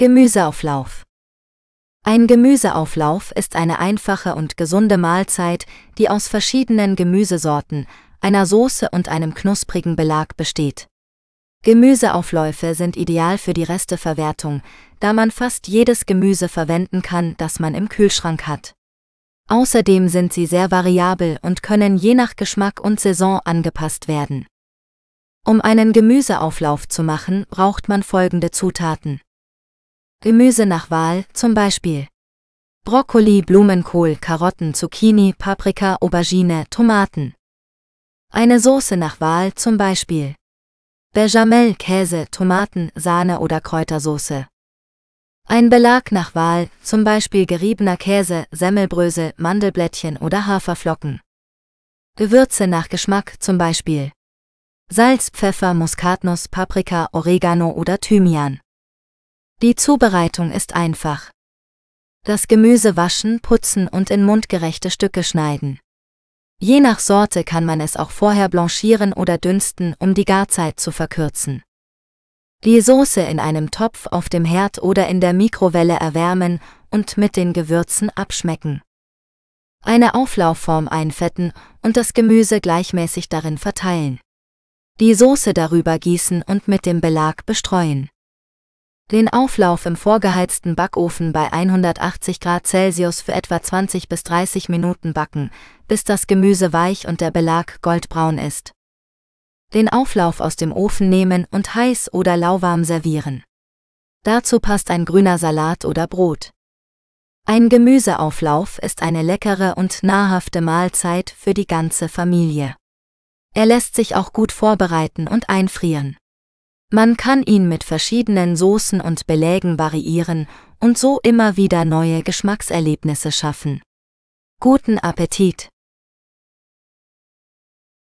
Gemüseauflauf Ein Gemüseauflauf ist eine einfache und gesunde Mahlzeit, die aus verschiedenen Gemüsesorten, einer Soße und einem knusprigen Belag besteht. Gemüseaufläufe sind ideal für die Resteverwertung, da man fast jedes Gemüse verwenden kann, das man im Kühlschrank hat. Außerdem sind sie sehr variabel und können je nach Geschmack und Saison angepasst werden. Um einen Gemüseauflauf zu machen, braucht man folgende Zutaten. Gemüse nach Wahl, zum Beispiel Brokkoli, Blumenkohl, Karotten, Zucchini, Paprika, Aubergine, Tomaten. Eine Soße nach Wahl, zum Beispiel Bechamel, Käse, Tomaten, Sahne oder Kräutersoße. Ein Belag nach Wahl, zum Beispiel geriebener Käse, Semmelbrösel, Mandelblättchen oder Haferflocken. Gewürze nach Geschmack, zum Beispiel Salz, Pfeffer, Muskatnuss, Paprika, Oregano oder Thymian. Die Zubereitung ist einfach. Das Gemüse waschen, putzen und in mundgerechte Stücke schneiden. Je nach Sorte kann man es auch vorher blanchieren oder dünsten, um die Garzeit zu verkürzen. Die Soße in einem Topf auf dem Herd oder in der Mikrowelle erwärmen und mit den Gewürzen abschmecken. Eine Auflaufform einfetten und das Gemüse gleichmäßig darin verteilen. Die Soße darüber gießen und mit dem Belag bestreuen. Den Auflauf im vorgeheizten Backofen bei 180 Grad Celsius für etwa 20 bis 30 Minuten backen, bis das Gemüse weich und der Belag goldbraun ist. Den Auflauf aus dem Ofen nehmen und heiß oder lauwarm servieren. Dazu passt ein grüner Salat oder Brot. Ein Gemüseauflauf ist eine leckere und nahrhafte Mahlzeit für die ganze Familie. Er lässt sich auch gut vorbereiten und einfrieren. Man kann ihn mit verschiedenen Soßen und Belägen variieren und so immer wieder neue Geschmackserlebnisse schaffen. Guten Appetit!